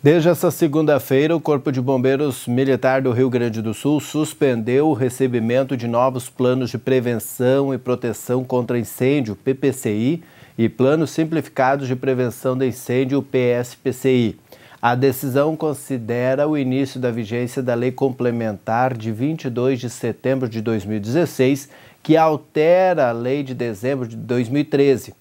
Desde essa segunda-feira, o Corpo de Bombeiros Militar do Rio Grande do Sul suspendeu o recebimento de novos planos de prevenção e proteção contra incêndio, PPCI, e planos simplificados de prevenção de incêndio, PSPCI. A decisão considera o início da vigência da Lei Complementar de 22 de setembro de 2016, que altera a Lei de dezembro de 2013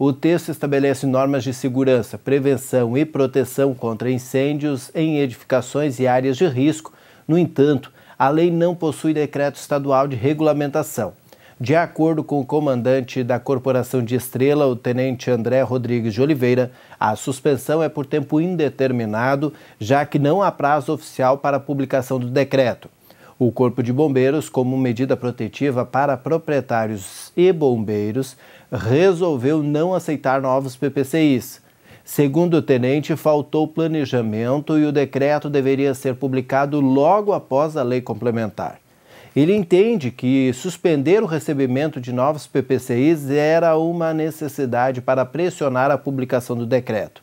o texto estabelece normas de segurança, prevenção e proteção contra incêndios em edificações e áreas de risco. No entanto, a lei não possui decreto estadual de regulamentação. De acordo com o comandante da Corporação de Estrela, o tenente André Rodrigues de Oliveira, a suspensão é por tempo indeterminado, já que não há prazo oficial para a publicação do decreto. O Corpo de Bombeiros, como medida protetiva para proprietários e bombeiros, resolveu não aceitar novos PPCIs. Segundo o tenente, faltou planejamento e o decreto deveria ser publicado logo após a lei complementar. Ele entende que suspender o recebimento de novos PPCIs era uma necessidade para pressionar a publicação do decreto.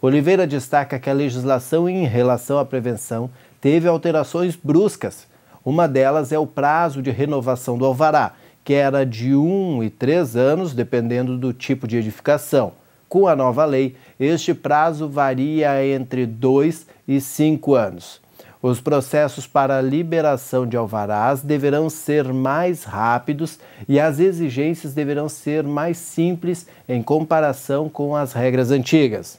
Oliveira destaca que a legislação em relação à prevenção teve alterações bruscas. Uma delas é o prazo de renovação do alvará, que era de 1 e 3 anos, dependendo do tipo de edificação. Com a nova lei, este prazo varia entre 2 e 5 anos. Os processos para liberação de alvarás deverão ser mais rápidos e as exigências deverão ser mais simples em comparação com as regras antigas.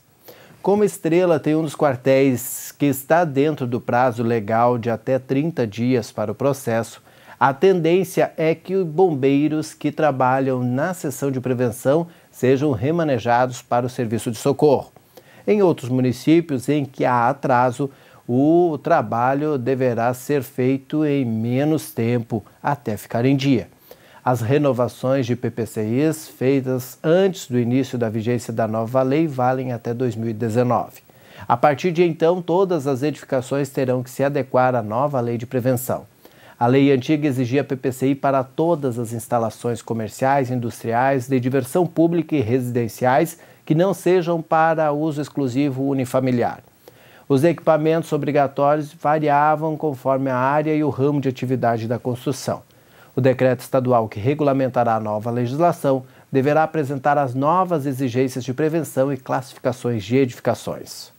Como Estrela tem um dos quartéis que está dentro do prazo legal de até 30 dias para o processo, a tendência é que os bombeiros que trabalham na seção de prevenção sejam remanejados para o serviço de socorro. Em outros municípios em que há atraso, o trabalho deverá ser feito em menos tempo até ficar em dia. As renovações de PPCIs feitas antes do início da vigência da nova lei valem até 2019. A partir de então, todas as edificações terão que se adequar à nova lei de prevenção. A lei antiga exigia PPCI para todas as instalações comerciais, industriais, de diversão pública e residenciais que não sejam para uso exclusivo unifamiliar. Os equipamentos obrigatórios variavam conforme a área e o ramo de atividade da construção. O decreto estadual que regulamentará a nova legislação deverá apresentar as novas exigências de prevenção e classificações de edificações.